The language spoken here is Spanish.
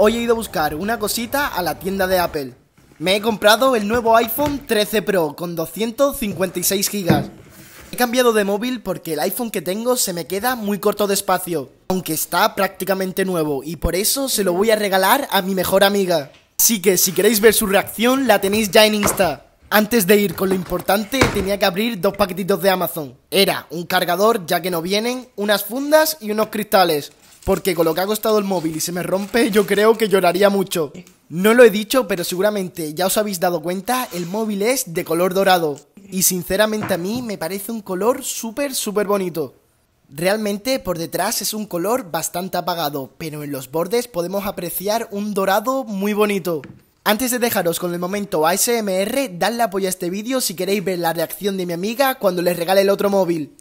Hoy he ido a buscar una cosita a la tienda de Apple. Me he comprado el nuevo iPhone 13 Pro con 256 GB. He cambiado de móvil porque el iPhone que tengo se me queda muy corto de espacio, aunque está prácticamente nuevo y por eso se lo voy a regalar a mi mejor amiga. Así que si queréis ver su reacción la tenéis ya en Insta. Antes de ir con lo importante, tenía que abrir dos paquetitos de Amazon. Era un cargador, ya que no vienen, unas fundas y unos cristales. Porque con lo que ha costado el móvil y se me rompe, yo creo que lloraría mucho. No lo he dicho, pero seguramente ya os habéis dado cuenta, el móvil es de color dorado. Y sinceramente a mí me parece un color súper, súper bonito. Realmente por detrás es un color bastante apagado, pero en los bordes podemos apreciar un dorado muy bonito. Antes de dejaros con el momento ASMR, dadle apoyo a este vídeo si queréis ver la reacción de mi amiga cuando les regale el otro móvil.